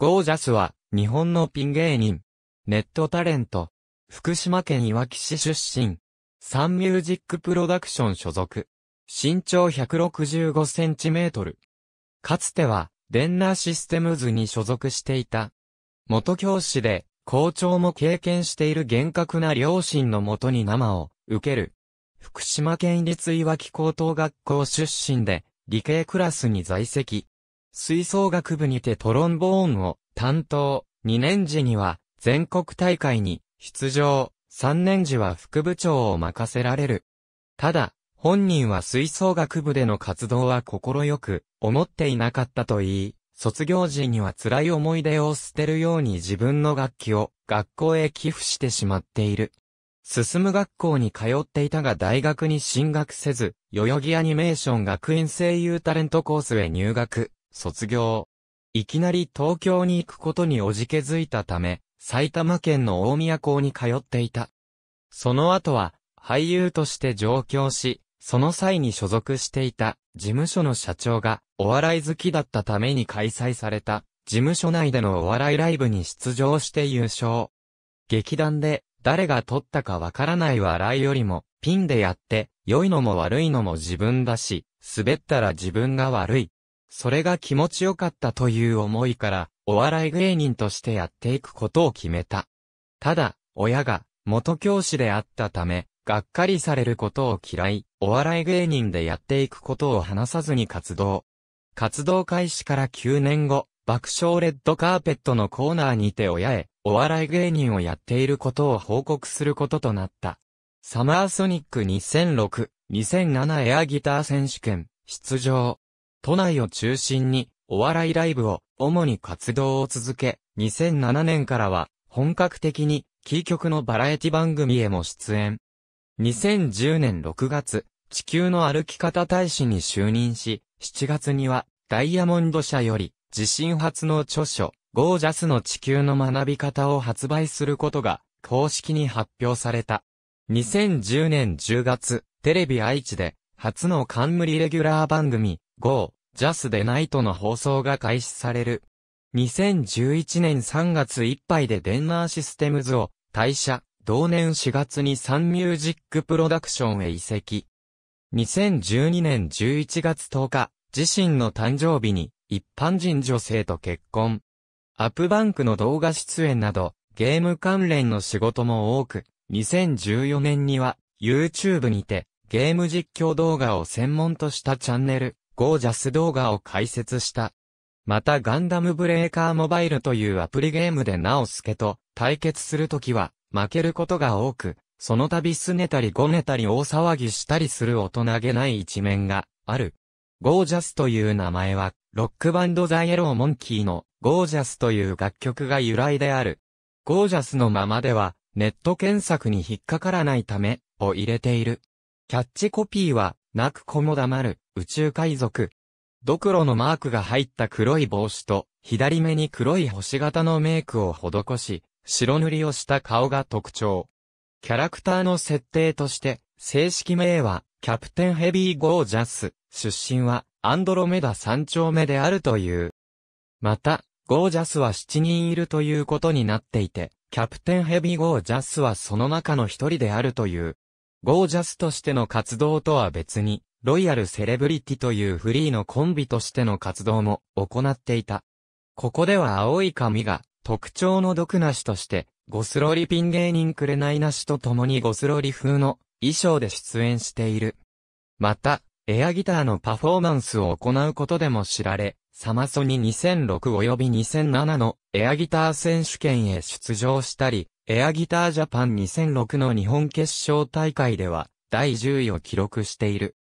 ゴージャスは、日本のピン芸人。ネットタレント。福島県いわき市出身。サンミュージックプロダクション所属。身長165センチメートル。かつては、デンナーシステムズに所属していた。元教師で、校長も経験している厳格な両親のもとに生を受ける。福島県立いわき高等学校出身で、理系クラスに在籍。吹奏楽部にてトロンボーンを担当、2年時には全国大会に出場、3年時は副部長を任せられる。ただ、本人は吹奏楽部での活動は心よく思っていなかったと言い、卒業時には辛い思い出を捨てるように自分の楽器を学校へ寄付してしまっている。進む学校に通っていたが大学に進学せず、代々木アニメーション学院声優タレントコースへ入学。卒業。いきなり東京に行くことにおじけづいたため、埼玉県の大宮校に通っていた。その後は、俳優として上京し、その際に所属していた事務所の社長がお笑い好きだったために開催された事務所内でのお笑いライブに出場して優勝。劇団で誰が撮ったかわからない笑いよりもピンでやって良いのも悪いのも自分だし、滑ったら自分が悪いそれが気持ちよかったという思いから、お笑い芸人としてやっていくことを決めた。ただ、親が、元教師であったため、がっかりされることを嫌い、お笑い芸人でやっていくことを話さずに活動。活動開始から9年後、爆笑レッドカーペットのコーナーにて親へ、お笑い芸人をやっていることを報告することとなった。サマーソニック2006、2007エアギター選手権、出場。都内を中心にお笑いライブを主に活動を続け、2007年からは本格的にキー局のバラエティ番組へも出演。2010年6月、地球の歩き方大使に就任し、7月にはダイヤモンド社より自身初の著書、ゴージャスの地球の学び方を発売することが公式に発表された。2010年10月、テレビ愛知で初の冠レギュラー番組、5、ジャスでナイトの放送が開始される。2011年3月いっぱいでデンナーシステムズを退社、同年4月にサンミュージックプロダクションへ移籍。2012年11月10日、自身の誕生日に一般人女性と結婚。アップバンクの動画出演など、ゲーム関連の仕事も多く、2014年には YouTube にてゲーム実況動画を専門としたチャンネル、ゴージャス動画を解説した。またガンダムブレーカーモバイルというアプリゲームでナオスケと対決するときは負けることが多く、その度すねたりごねたり大騒ぎしたりする大人げない一面がある。ゴージャスという名前は、ロックバンドザ・イエロー・モンキーのゴージャスという楽曲が由来である。ゴージャスのままでは、ネット検索に引っかからないため、を入れている。キャッチコピーは、泣く子も黙る、宇宙海賊。ドクロのマークが入った黒い帽子と、左目に黒い星型のメイクを施し、白塗りをした顔が特徴。キャラクターの設定として、正式名は、キャプテンヘビー・ゴージャス、出身は、アンドロメダ三丁目であるという。また、ゴージャスは7人いるということになっていて、キャプテンヘビー・ゴージャスはその中の一人であるという。ゴージャスとしての活動とは別に、ロイヤルセレブリティというフリーのコンビとしての活動も行っていた。ここでは青い髪が特徴の毒なしとして、ゴスロリピン芸人くれないなしと共にゴスロリ風の衣装で出演している。また、エアギターのパフォーマンスを行うことでも知られ、サマソニ2006及び2007のエアギター選手権へ出場したり、エアギタージャパン2006の日本決勝大会では第10位を記録している。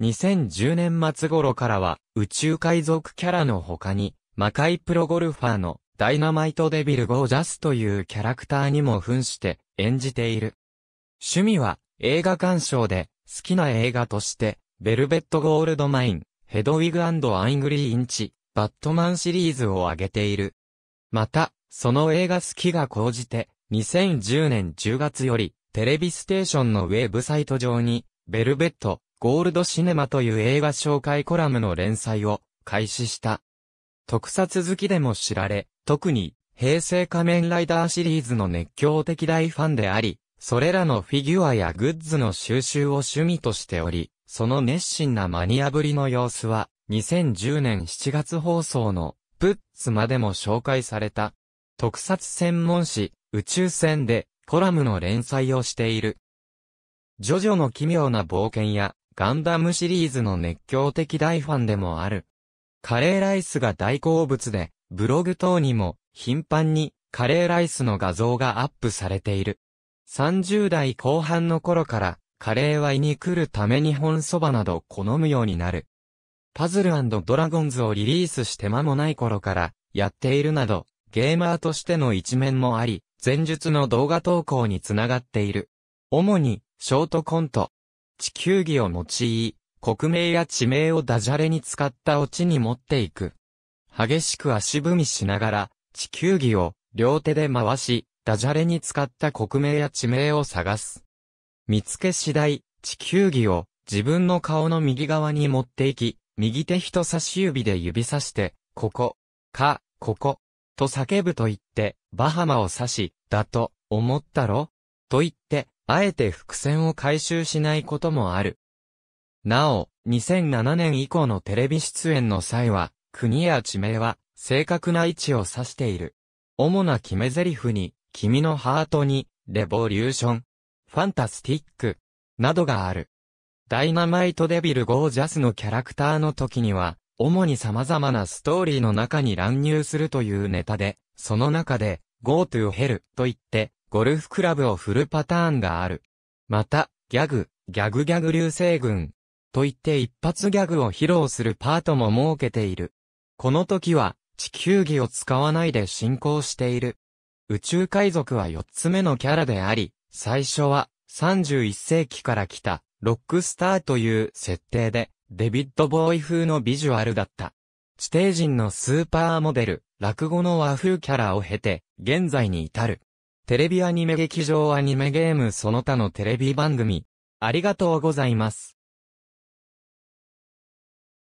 2010年末頃からは宇宙海賊キャラの他に魔界プロゴルファーのダイナマイトデビルゴージャスというキャラクターにも扮して演じている。趣味は映画鑑賞で好きな映画としてベルベットゴールドマイン、ヘドウィグアイングリーインチ、バットマンシリーズを挙げている。また、その映画好きが高じて2010年10月より、テレビステーションのウェブサイト上に、ベルベット、ゴールドシネマという映画紹介コラムの連載を開始した。特撮好きでも知られ、特に平成仮面ライダーシリーズの熱狂的大ファンであり、それらのフィギュアやグッズの収集を趣味としており、その熱心なマニアぶりの様子は、2010年7月放送の、プッツまでも紹介された。特撮専門誌、宇宙船で、コラムの連載をしている。ジョジョの奇妙な冒険や、ガンダムシリーズの熱狂的大ファンでもある。カレーライスが大好物で、ブログ等にも、頻繁に、カレーライスの画像がアップされている。30代後半の頃から、カレーは胃に来るため日本そばなど好むようになる。パズルドラゴンズをリリースして間もない頃から、やっているなど、ゲーマーとしての一面もあり、前述の動画投稿につながっている。主に、ショートコント。地球儀を用い、国名や地名をダジャレに使ったオチに持っていく。激しく足踏みしながら、地球儀を両手で回し、ダジャレに使った国名や地名を探す。見つけ次第、地球儀を自分の顔の右側に持っていき、右手人差し指で指さして、ここ、か、ここ、と叫ぶと言って、バハマを指し、だと、思ったろと言って、あえて伏線を回収しないこともある。なお、2007年以降のテレビ出演の際は、国や地名は、正確な位置を指している。主な決め台詞に、君のハートに、レボリューション、ファンタスティック、などがある。ダイナマイトデビルゴージャスのキャラクターの時には、主に様々なストーリーの中に乱入するというネタで、その中で、Go to Hell と言って、ゴルフクラブを振るパターンがある。また、ギャグ、ギャグギャグ流星群、と言って一発ギャグを披露するパートも設けている。この時は、地球儀を使わないで進行している。宇宙海賊は四つ目のキャラであり、最初は31世紀から来たロックスターという設定で、デビッド・ボーイ風のビジュアルだった。地底人のスーパーモデル、落語の和風キャラを経て、現在に至る。テレビアニメ劇場アニメゲームその他のテレビ番組。ありがとうございます。